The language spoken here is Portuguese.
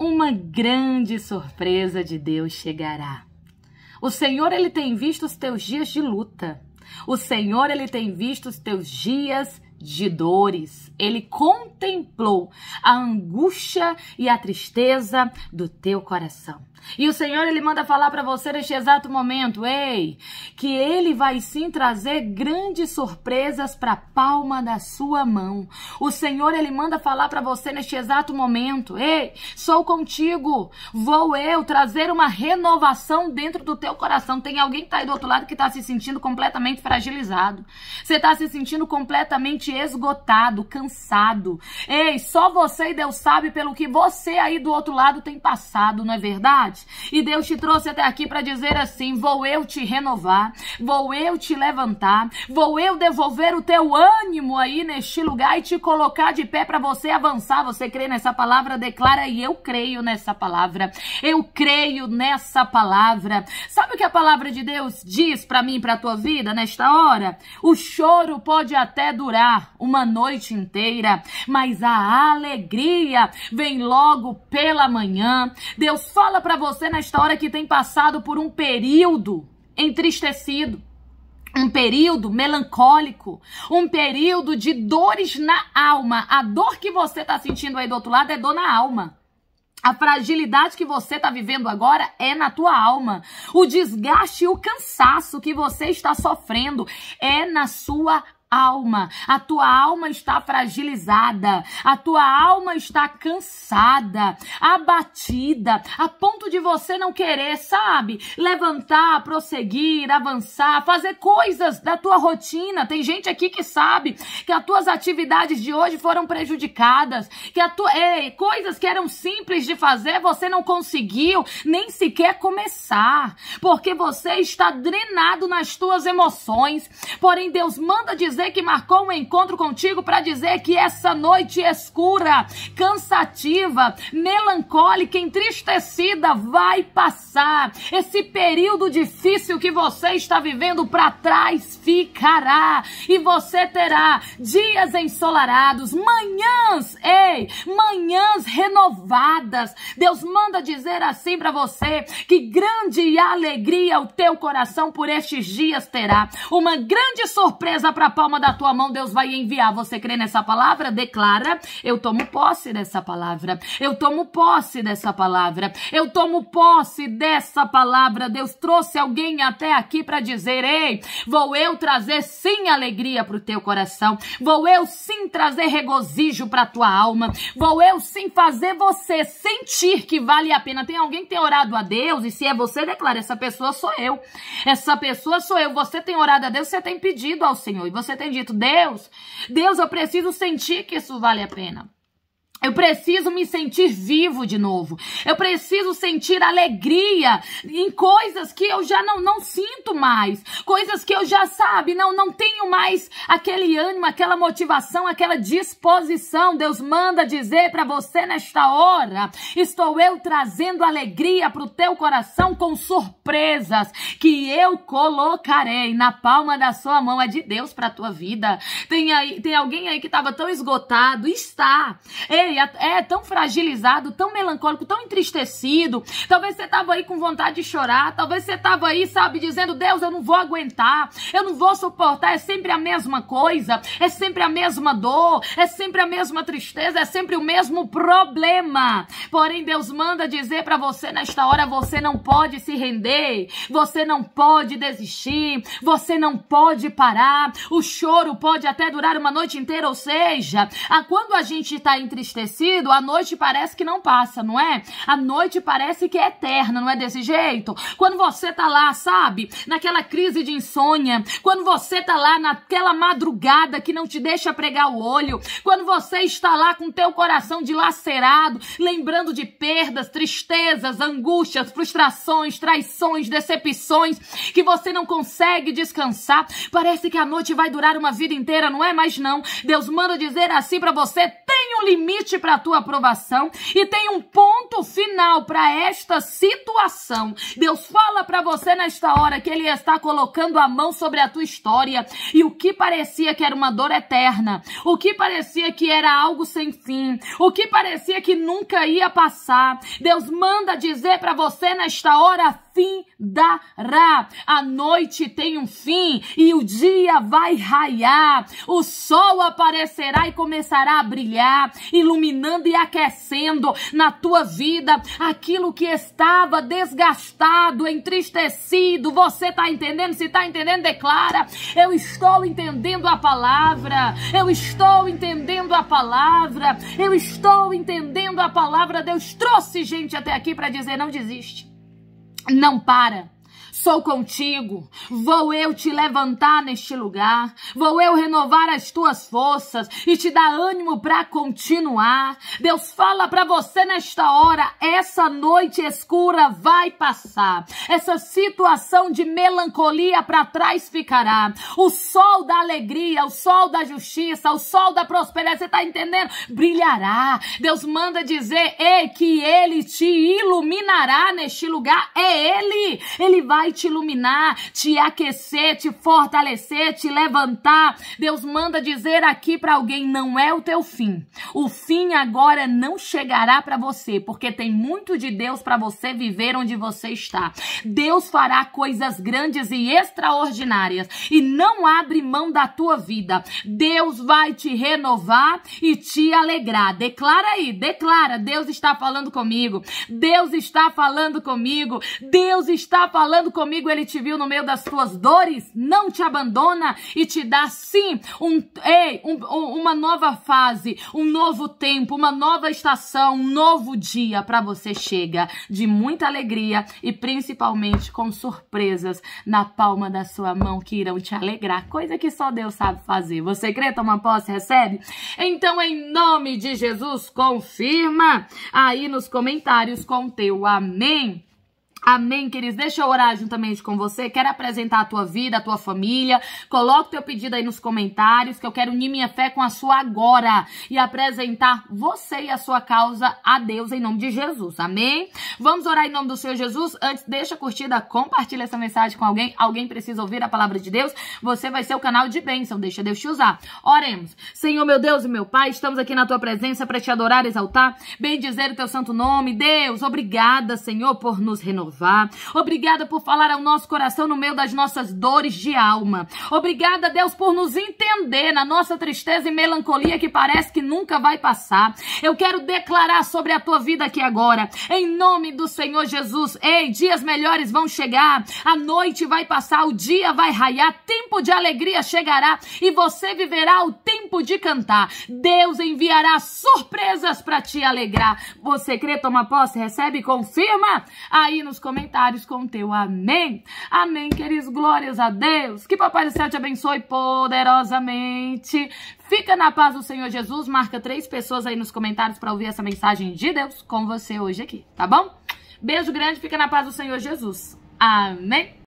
uma grande surpresa de Deus chegará. O Senhor ele tem visto os teus dias de luta. O Senhor ele tem visto os teus dias de dores, ele contemplou a angústia e a tristeza do teu coração. E o Senhor ele manda falar para você neste exato momento, ei, que ele vai sim trazer grandes surpresas para a palma da sua mão. O Senhor ele manda falar para você neste exato momento, ei, sou contigo, vou eu trazer uma renovação dentro do teu coração. Tem alguém que tá aí do outro lado que tá se sentindo completamente fragilizado. Você tá se sentindo completamente sente esgotado, cansado. Ei, só você e Deus sabe pelo que você aí do outro lado tem passado, não é verdade? E Deus te trouxe até aqui para dizer assim: vou eu te renovar, vou eu te levantar, vou eu devolver o teu ânimo aí neste lugar e te colocar de pé para você avançar. Você crê nessa palavra? Declara e eu creio nessa palavra. Eu creio nessa palavra. Sabe o que a palavra de Deus diz para mim, para tua vida nesta hora? O choro pode até durar uma noite inteira, mas a alegria vem logo pela manhã. Deus fala para você nesta hora que tem passado por um período entristecido um período melancólico, um período de dores na alma. A dor que você está sentindo aí do outro lado é dor na alma. A fragilidade que você está vivendo agora é na tua alma. O desgaste e o cansaço que você está sofrendo é na sua alma. A tua alma está fragilizada, a tua alma está cansada, abatida, a ponto de você não querer, sabe, levantar, prosseguir, avançar, fazer coisas da tua rotina. Tem gente aqui que sabe que as tuas atividades de hoje foram prejudicadas, que a tua, ei, coisas que eram simples de fazer, você não conseguiu nem sequer começar, porque você está drenado nas tuas emoções. Porém Deus manda dizer dizer que marcou um encontro contigo, para dizer que essa noite escura, cansativa, melancólica, entristecida vai passar. Esse período difícil que você está vivendo para trás ficará e você terá dias ensolarados, manhãs, ei, manhãs renovadas. Deus manda dizer assim para você que grande alegria o teu coração por estes dias terá. Uma grande surpresa para palma da tua mão Deus vai enviar. Você crê nessa palavra? Declara: Eu tomo posse dessa palavra. Eu tomo posse dessa palavra. Eu tomo posse dessa palavra. Deus trouxe alguém até aqui para dizer: Ei, vou eu trazer sim alegria para o teu coração. Vou eu sim trazer regozijo para tua alma. Vou eu sim fazer você sentir que vale a pena. Tem alguém que tem orado a Deus e se é você, declara: Essa pessoa sou eu. Essa pessoa sou eu. Você tem orado a Deus, você tem pedido ao Senhor e você tem dito, Deus, Deus, eu preciso sentir que isso vale a pena. Eu preciso me sentir vivo de novo. Eu preciso sentir alegria em coisas que eu já não, não sinto mais. Coisas que eu já, sabe, não, não tenho mais aquele ânimo, aquela motivação, aquela disposição. Deus manda dizer para você nesta hora: estou eu trazendo alegria para o teu coração com surpresas que eu colocarei na palma da sua mão. É de Deus para a tua vida. Tem, aí, tem alguém aí que estava tão esgotado, está. Ele você é tão fragilizado, tão melancólico, tão entristecido. Talvez você tava aí com vontade de chorar, talvez você tava aí, sabe, dizendo: "Deus, eu não vou aguentar, eu não vou suportar, é sempre a mesma coisa, é sempre a mesma dor, é sempre a mesma tristeza, é sempre o mesmo problema". Porém, Deus manda dizer para você nesta hora: você não pode se render, você não pode desistir, você não pode parar. O choro pode até durar uma noite inteira, ou seja, a quando a gente está entristecido acontecido, a noite parece que não passa, não é? A noite parece que é eterna, não é desse jeito? Quando você tá lá, sabe, naquela crise de insônia, quando você tá lá naquela madrugada que não te deixa pregar o olho, quando você está lá com teu coração dilacerado, lembrando de perdas, tristezas, angústias, frustrações, traições, decepções, que você não consegue descansar, parece que a noite vai durar uma vida inteira, não é? Mas não, Deus manda dizer assim para você um limite para a tua aprovação e tem um ponto final para esta situação. Deus fala para você nesta hora que Ele está colocando a mão sobre a tua história e o que parecia que era uma dor eterna, o que parecia que era algo sem fim, o que parecia que nunca ia passar. Deus manda dizer para você nesta hora fim dará. A noite tem um fim e o dia vai raiar. O sol aparecerá e começará a brilhar iluminando e aquecendo na tua vida aquilo que estava desgastado, entristecido. Você está entendendo? Se está entendendo, declara: Eu estou entendendo a palavra. Eu estou entendendo a palavra. Eu estou entendendo a palavra. Deus trouxe gente até aqui para dizer: Não desiste. Não para. Sou contigo. Vou eu te levantar neste lugar. Vou eu renovar as tuas forças e te dar ânimo para continuar. Deus fala para você nesta hora: essa noite escura vai passar. Essa situação de melancolia para trás ficará. O sol da alegria, o sol da justiça, o sol da prosperidade, você está entendendo? Brilhará. Deus manda dizer: é que ele te iluminará neste lugar. É ele. Ele vai vai te iluminar, te aquecer, te fortalecer, te levantar. Deus manda dizer aqui para alguém: não é o teu fim. O fim agora não chegará para você, porque tem muito de Deus para você viver onde você está. Deus fará coisas grandes e extraordinárias e não abre mão da tua vida. Deus vai te renovar e te alegrar. Declara aí, declara: Deus está falando comigo. Deus está falando comigo. Deus está falando comigo, ele te viu no meio das tuas dores, não te abandona e te dá sim um, ei, um, uma nova fase, um novo tempo, uma nova estação, um novo dia para você chega de muita alegria e principalmente com surpresas na palma da sua mão que irão te alegrar, coisa que só Deus sabe fazer. Você crê, toma posse, recebe? Então, em nome de Jesus, confirma aí nos comentários com teu amém. Amém, queridos? Deixa eu orar juntamente com você. Quero apresentar a tua vida, a tua família. Coloca o teu pedido aí nos comentários, que eu quero unir minha fé com a sua agora e apresentar você e a sua causa a Deus em nome de Jesus. Amém? Vamos orar em nome do Senhor Jesus. Antes, deixa a curtida, compartilha essa mensagem com alguém. Alguém precisa ouvir a palavra de Deus. Você vai ser o canal de bênção. Deixa Deus te usar. Oremos. Senhor, meu Deus e meu Pai, estamos aqui na tua presença para te adorar, exaltar, bendizer o teu santo nome. Deus, obrigada, Senhor, por nos renovar Obrigada por falar ao nosso coração no meio das nossas dores de alma. Obrigada, Deus, por nos entender na nossa tristeza e melancolia que parece que nunca vai passar. Eu quero declarar sobre a tua vida aqui agora, em nome do Senhor Jesus. Ei, dias melhores vão chegar, a noite vai passar, o dia vai raiar, tempo de alegria chegará e você viverá o tempo de cantar. Deus enviará surpresas para te alegrar. Você crê, toma posse, recebe, confirma aí nos comentários com o teu amém. Amém, queridos. Glórias a Deus. Que Papai do Céu te abençoe poderosamente. Fica na paz do Senhor Jesus. Marca três pessoas aí nos comentários para ouvir essa mensagem de Deus com você hoje aqui, tá bom? Beijo grande. Fica na paz do Senhor Jesus. Amém.